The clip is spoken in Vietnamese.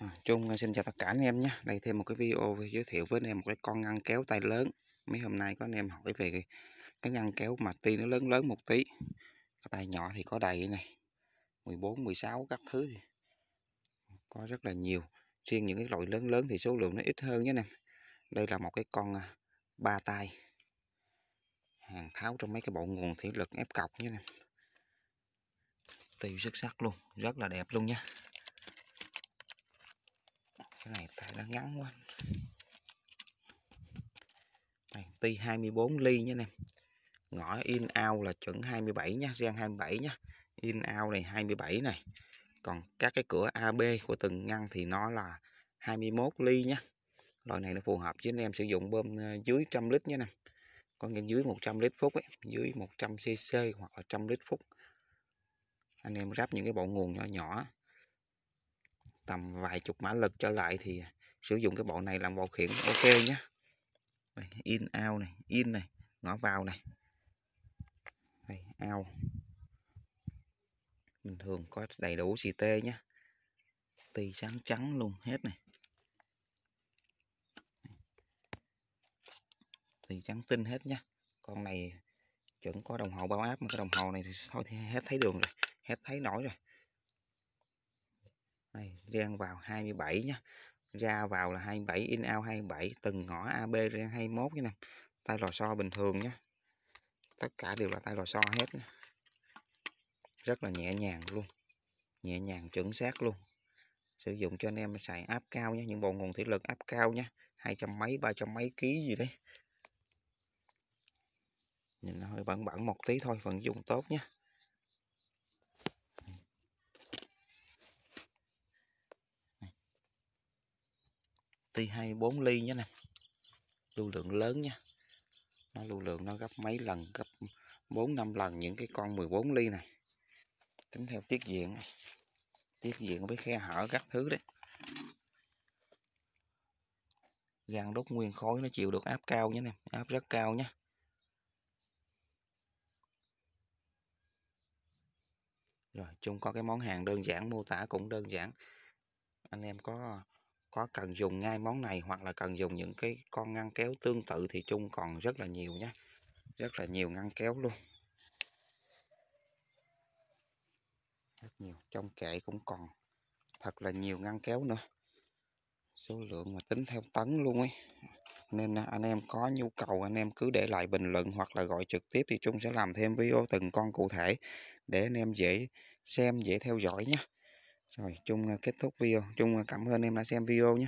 Ờ, chung ờ, xin chào tất cả anh em nhé đây thêm một cái video giới thiệu với anh em một cái con ngăn kéo tay lớn mấy hôm nay có anh em hỏi về cái, cái ngăn kéo mà ti nó lớn lớn một tí cái tay nhỏ thì có đầy này 14 16 các thứ thì có rất là nhiều riêng những cái loại lớn lớn thì số lượng nó ít hơn nhé anh em đây là một cái con ờ, ba tay hàng tháo trong mấy cái bộ nguồn thủy lực ép cọc nhé anh em tiêu xuất sắc luôn rất là đẹp luôn nha cái này tại nó ngắn quá này, ti 24 ly nha em ngõ in out là chuẩn 27 nha gian 27 nha in out này 27 này còn các cái cửa AB của từng ngăn thì nó là 21 ly nha loại này nó phù hợp với anh em sử dụng bơm ờ, dưới 100 lít nha nè có nghĩa dưới 100 lít phút ấy, dưới 100 cc hoặc là 100 lít phút anh em ráp những cái bộ nguồn nhỏ nhỏ tầm vài chục mã lực trở lại thì sử dụng cái bộ này làm bộ khiển ok nhé in out này in này ngõ vào này đây, out bình thường có đầy đủ xì tê nhé tì sáng trắng luôn hết này tì trắng tinh hết nhé con này chuẩn có đồng hồ bao áp mà cái đồng hồ này thì thôi thì hết thấy đường rồi hết thấy nổi rồi này rang vào 27 nhá ra vào là 27 in out 27 từng ngõ AB rang 21 nha nè tay lò xo bình thường nhé tất cả đều là tay lò xo hết nha. rất là nhẹ nhàng luôn nhẹ nhàng chuẩn xác luôn sử dụng cho anh em xài áp cao nhé những bộ nguồn thủy lực áp cao nhé hai trăm mấy ba trăm mấy ký gì đấy nhìn nó hơi bẩn bẩn một tí thôi vẫn dùng tốt nhé ti 24 ly nhé nè lưu lượng lớn nha nó lưu lượng nó gấp mấy lần gấp 4 5 lần những cái con 14 ly này tính theo tiết diện này tiết diện với khe hở các thứ đấy gan đốt nguyên khối nó chịu được áp cao nhé nè áp rất cao nhé rồi chung có cái món hàng đơn giản mô tả cũng đơn giản anh em có có cần dùng ngay món này hoặc là cần dùng những cái con ngăn kéo tương tự thì chung còn rất là nhiều nhé rất là nhiều ngăn kéo luôn rất nhiều trong kệ cũng còn thật là nhiều ngăn kéo nữa số lượng mà tính theo tấn luôn ấy nên anh em có nhu cầu anh em cứ để lại bình luận hoặc là gọi trực tiếp thì Trung sẽ làm thêm video từng con cụ thể để anh em dễ xem dễ theo dõi nhé rồi chung ờ, kết thúc video chung ờ, cảm ơn em đã xem video nhé